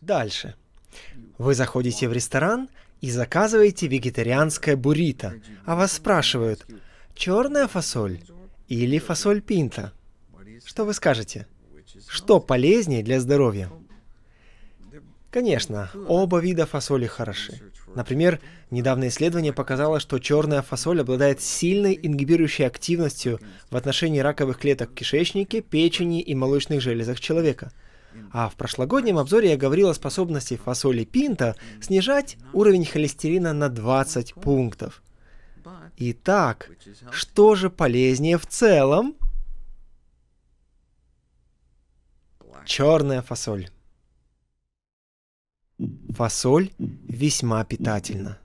Дальше. Вы заходите в ресторан и заказываете вегетарианское буррито, а вас спрашивают, черная фасоль или фасоль пинта? Что вы скажете? Что полезнее для здоровья? Конечно, оба вида фасоли хороши. Например, недавнее исследование показало, что черная фасоль обладает сильной ингибирующей активностью в отношении раковых клеток в кишечнике, печени и молочных железах человека – а в прошлогоднем обзоре я говорил о способности фасоли пинта снижать уровень холестерина на 20 пунктов. Итак, что же полезнее в целом? Черная фасоль. Фасоль весьма питательна.